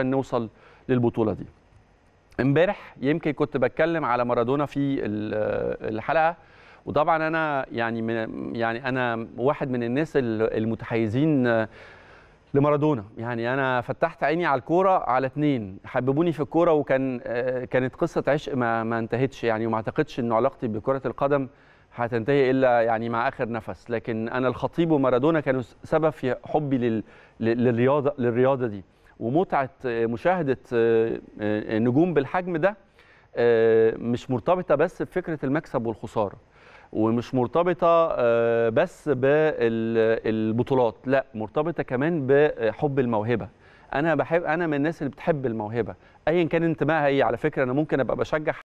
نوصل للبطوله دي امبارح يمكن كنت بتكلم على مارادونا في الحلقه وطبعا انا يعني من يعني انا واحد من الناس المتحيزين لمارادونا يعني انا فتحت عيني على الكوره على اتنين حببوني في الكوره وكان آه، كانت قصه عشق ما, ما انتهتش يعني وما اعتقدش ان علاقتي بكره القدم هتنتهي الا يعني مع اخر نفس لكن انا الخطيب ومارادونا كانوا سبب في حبي للرياضه للرياضه دي ومتعه آه، مشاهده آه، آه، نجوم بالحجم ده مش مرتبطه بس بفكره المكسب والخساره ومش مرتبطه بس بالبطولات لا مرتبطه كمان بحب الموهبه انا بحب انا من الناس اللي بتحب الموهبه ايا كان انتمائها ايه على فكره انا ممكن ابقى بشجع